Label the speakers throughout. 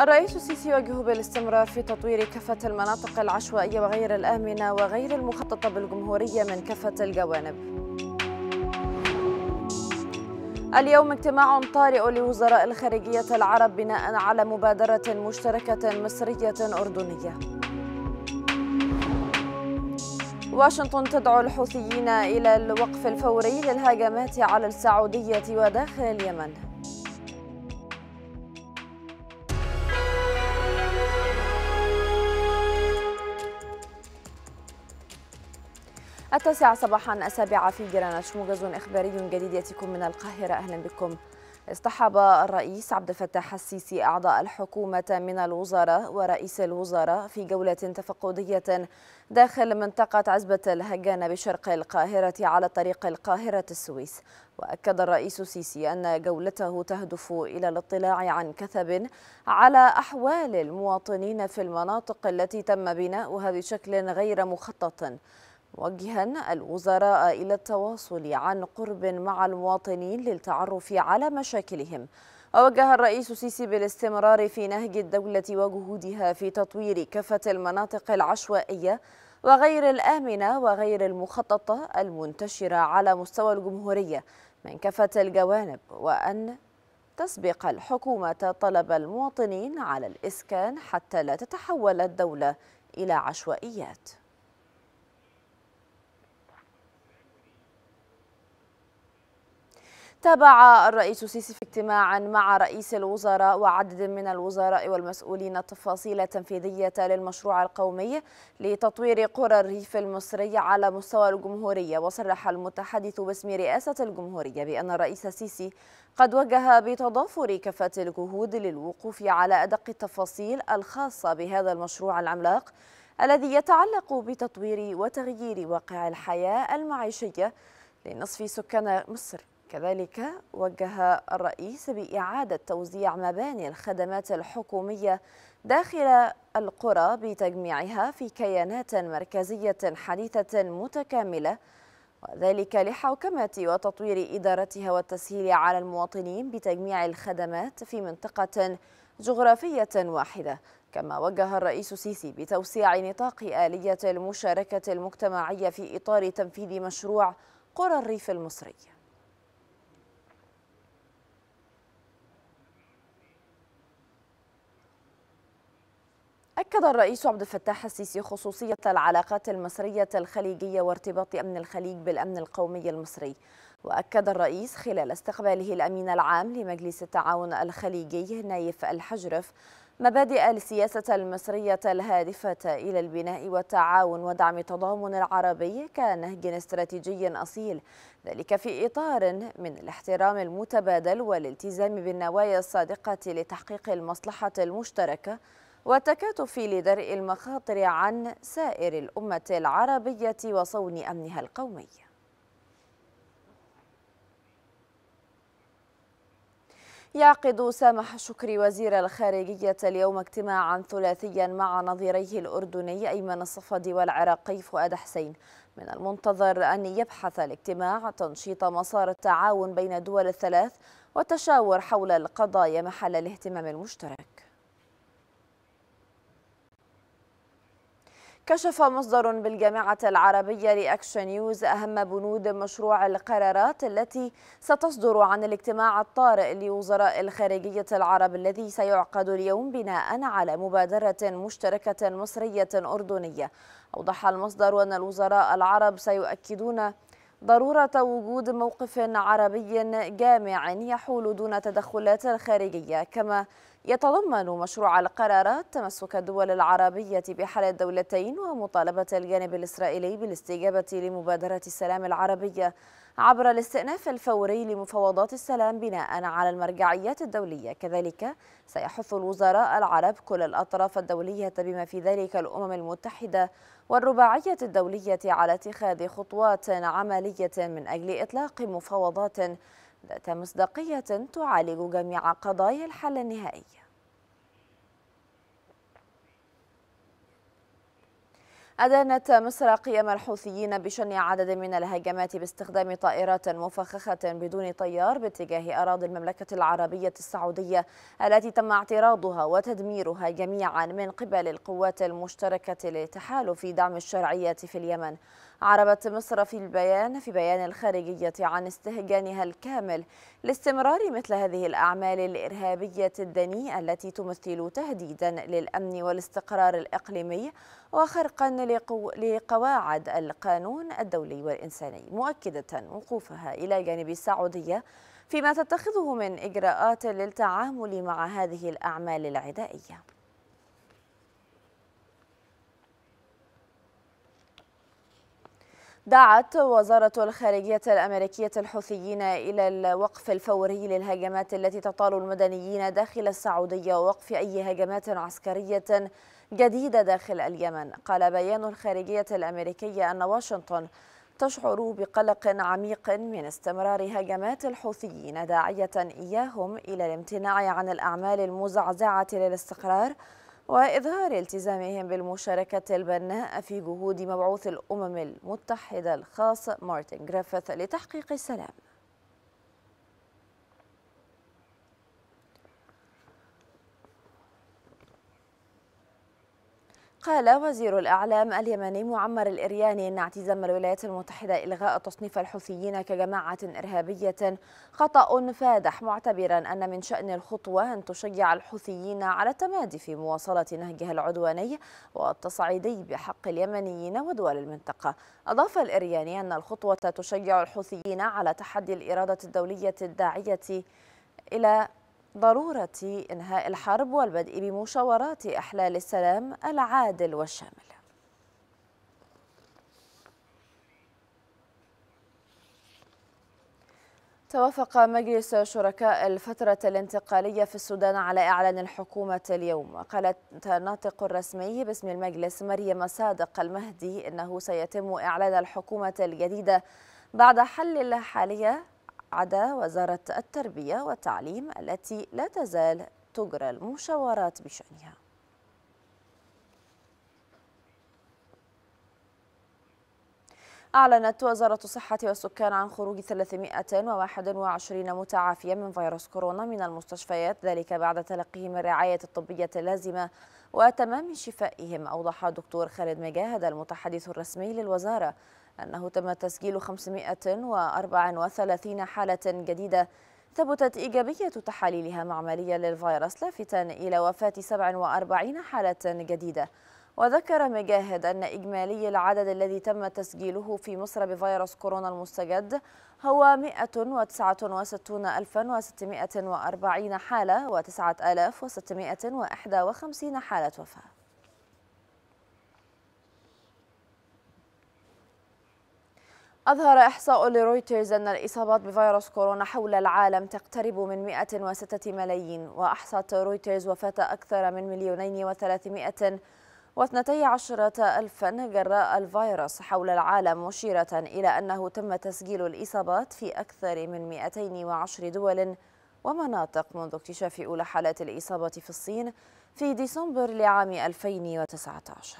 Speaker 1: الرئيس السيسي يوجه بالاستمرار في تطوير كافة المناطق العشوائية وغير الآمنة وغير المخططة بالجمهورية من كافة الجوانب اليوم اجتماع طارئ لوزراء الخارجية العرب بناء على مبادرة مشتركة مصرية أردنية واشنطن تدعو الحوثيين إلى الوقف الفوري للهجمات على السعودية وداخل اليمن التاسعة صباحا السابعة في جرانش موجز إخباري جديد يأتيكم من القاهرة أهلا بكم اصطحب الرئيس عبد الفتاح السيسي أعضاء الحكومة من الوزراء ورئيس الوزراء في جولة تفقدية داخل منطقة عزبة الهجانة بشرق القاهرة على طريق القاهرة السويس وأكد الرئيس السيسي أن جولته تهدف إلى الاطلاع عن كثب على أحوال المواطنين في المناطق التي تم بناؤها بشكل غير مخطط موجها الوزراء إلى التواصل عن قرب مع المواطنين للتعرف على مشاكلهم ووجه الرئيس السيسي بالاستمرار في نهج الدولة وجهودها في تطوير كافة المناطق العشوائية وغير الآمنة وغير المخططة المنتشرة على مستوى الجمهورية من كافة الجوانب وأن تسبق الحكومة طلب المواطنين على الإسكان حتى لا تتحول الدولة إلى عشوائيات تابع الرئيس السيسي في اجتماع مع رئيس الوزراء وعدد من الوزراء والمسؤولين التفاصيل التنفيذية للمشروع القومي لتطوير قرى الريف المصري على مستوى الجمهورية وصرح المتحدث باسم رئاسة الجمهورية بأن الرئيس السيسي قد وجه بتضافر كافة الجهود للوقوف على أدق التفاصيل الخاصة بهذا المشروع العملاق الذي يتعلق بتطوير وتغيير واقع الحياة المعيشية لنصف سكان مصر كذلك وجه الرئيس بإعادة توزيع مباني الخدمات الحكومية داخل القرى بتجميعها في كيانات مركزية حديثة متكاملة وذلك لحوكمة وتطوير إدارتها والتسهيل على المواطنين بتجميع الخدمات في منطقة جغرافية واحدة كما وجه الرئيس السيسي بتوسيع نطاق آلية المشاركة المجتمعية في إطار تنفيذ مشروع قرى الريف المصري أكد الرئيس عبد الفتاح السيسي خصوصية العلاقات المصرية الخليجية وارتباط أمن الخليج بالأمن القومي المصري وأكد الرئيس خلال استقباله الأمين العام لمجلس التعاون الخليجي نايف الحجرف مبادئ السياسة المصرية الهادفة إلى البناء والتعاون ودعم التضامن العربي كنهج استراتيجي أصيل ذلك في إطار من الاحترام المتبادل والالتزام بالنوايا الصادقة لتحقيق المصلحة المشتركة والتكاتف لدرء المخاطر عن سائر الأمة العربية وصون أمنها القومي يعقد سامح شكري وزير الخارجية اليوم اجتماعا ثلاثيا مع نظيريه الأردني أيمن الصفدي والعراقي فؤاد حسين من المنتظر أن يبحث الاجتماع تنشيط مسار التعاون بين الدول الثلاث والتشاور حول القضايا محل الاهتمام المشترك كشف مصدر بالجامعة العربية لأكشن نيوز أهم بنود مشروع القرارات التي ستصدر عن الاجتماع الطارئ لوزراء الخارجية العرب الذي سيعقد اليوم بناء على مبادرة مشتركة مصرية أردنية أوضح المصدر أن الوزراء العرب سيؤكدون ضرورة وجود موقف عربي جامع يحول دون تدخلات خارجية كما يتضمن مشروع القرارات تمسك الدول العربية بحل الدولتين ومطالبة الجانب الإسرائيلي بالاستجابة لمبادرة السلام العربية عبر الاستئناف الفوري لمفاوضات السلام بناء على المرجعيات الدولية كذلك سيحث الوزراء العرب كل الأطراف الدولية بما في ذلك الأمم المتحدة والرباعية الدولية على اتخاذ خطوات عملية من أجل إطلاق مفاوضات ذات مصداقية تعالج جميع قضايا الحل النهائي أدانت مصر قيام الحوثيين بشن عدد من الهجمات باستخدام طائرات مفخخة بدون طيار باتجاه أراضي المملكة العربية السعودية التي تم اعتراضها وتدميرها جميعا من قبل القوات المشتركة لتحالف دعم الشرعية في اليمن عربت مصر في البيان في بيان الخارجية عن استهجانها الكامل لاستمرار مثل هذه الأعمال الإرهابية الدنيئة التي تمثل تهديدا للأمن والاستقرار الإقليمي وخرقا لقواعد القانون الدولي والإنساني مؤكدة وقوفها إلى جانب السعودية فيما تتخذه من إجراءات للتعامل مع هذه الأعمال العدائية دعت وزارة الخارجية الأمريكية الحوثيين إلى الوقف الفوري للهجمات التي تطال المدنيين داخل السعودية ووقف أي هجمات عسكرية جديدة داخل اليمن قال بيان الخارجية الأمريكية أن واشنطن تشعر بقلق عميق من استمرار هجمات الحوثيين داعية إياهم إلى الامتناع عن الأعمال المزعزعة للاستقرار وإظهار التزامهم بالمشاركة البناء في جهود مبعوث الأمم المتحدة الخاص مارتن جريفيث لتحقيق السلام قال وزير الإعلام اليمني معمر الإرياني إن اعتزام الولايات المتحدة إلغاء تصنيف الحوثيين كجماعة إرهابية خطأ فادح معتبرا أن من شأن الخطوة أن تشجع الحوثيين على التمادي في مواصلة نهجها العدواني والتصعيدي بحق اليمنيين ودول المنطقة أضاف الإرياني أن الخطوة تشجع الحوثيين على تحدي الإرادة الدولية الداعية إلى ضرورة إنهاء الحرب والبدء بمشاورات إحلال السلام العادل والشامل توافق مجلس شركاء الفترة الانتقالية في السودان على إعلان الحكومة اليوم قالت الناطق الرسمي باسم المجلس مريم صادق المهدي إنه سيتم إعلان الحكومة الجديدة بعد حل الحالية عدا وزارة التربية والتعليم التي لا تزال تجرى المشاورات بشأنها أعلنت وزارة الصحة والسكان عن خروج 321 متعافيا من فيروس كورونا من المستشفيات ذلك بعد تلقيهم الرعاية الطبية اللازمة وتمام شفائهم أوضح الدكتور خالد مجاهد المتحدث الرسمي للوزارة أنه تم تسجيل 534 حالة جديدة ثبتت إيجابية تحاليلها معمليا للفيروس لافتا إلى وفاة 47 حالة جديدة وذكر مجاهد أن إجمالي العدد الذي تم تسجيله في مصر بفيروس كورونا المستجد هو 169640 حالة و9651 حالة وفاة أظهر إحصاء لرويترز أن الإصابات بفيروس كورونا حول العالم تقترب من 106 ملايين وأحصت رويترز وفاة أكثر من مليونين وثلاثمائة واثنتي عشرة ألفا جراء الفيروس حول العالم مشيرة إلى أنه تم تسجيل الإصابات في أكثر من 210 دول ومناطق منذ اكتشاف أولى حالات الإصابة في الصين في ديسمبر لعام 2019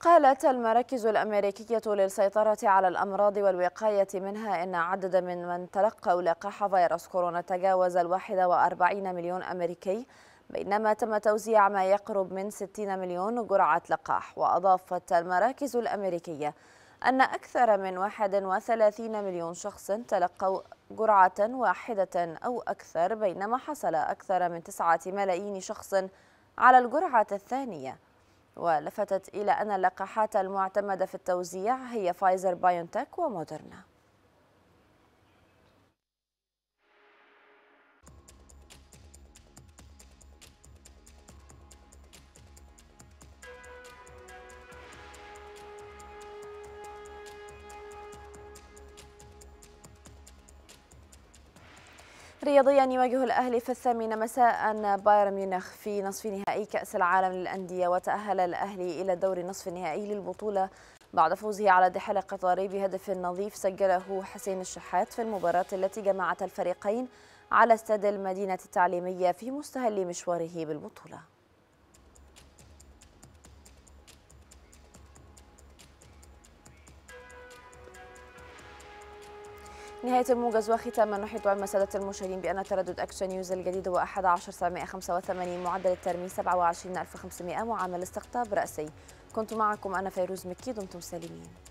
Speaker 1: قالت المراكز الأمريكية للسيطرة على الأمراض والوقاية منها إن عدد من من تلقوا لقاح فيروس كورونا تجاوز الواحد وأربعين مليون أمريكي بينما تم توزيع ما يقرب من 60 مليون جرعة لقاح وأضافت المراكز الأمريكية أن أكثر من 31 مليون شخص تلقوا جرعة واحدة أو أكثر بينما حصل أكثر من 9 ملايين شخص على الجرعة الثانية ولفتت إلى أن اللقاحات المعتمدة في التوزيع هي فايزر بايونتك ومودرنا رياضيا يواجه الأهلي في الثامنة مساء بايرن ميونخ في نصف نهائي كأس العالم للأندية وتأهل الأهلي إلى دور نصف النهائي للبطولة بعد فوزه على دحل قطري بهدف نظيف سجله حسين الشحات في المباراة التي جمعت الفريقين على استاد المدينة التعليمية في مستهل مشواره بالبطولة نهاية الموجز وختاما نحيط علم سادة المشاهدين بأن تردد أكشن نيوز الجديد هو 11785 معدل الترميم 27500 معامل استقطاب رأسي كنت معكم أنا فيروز مكي دمتم سالمين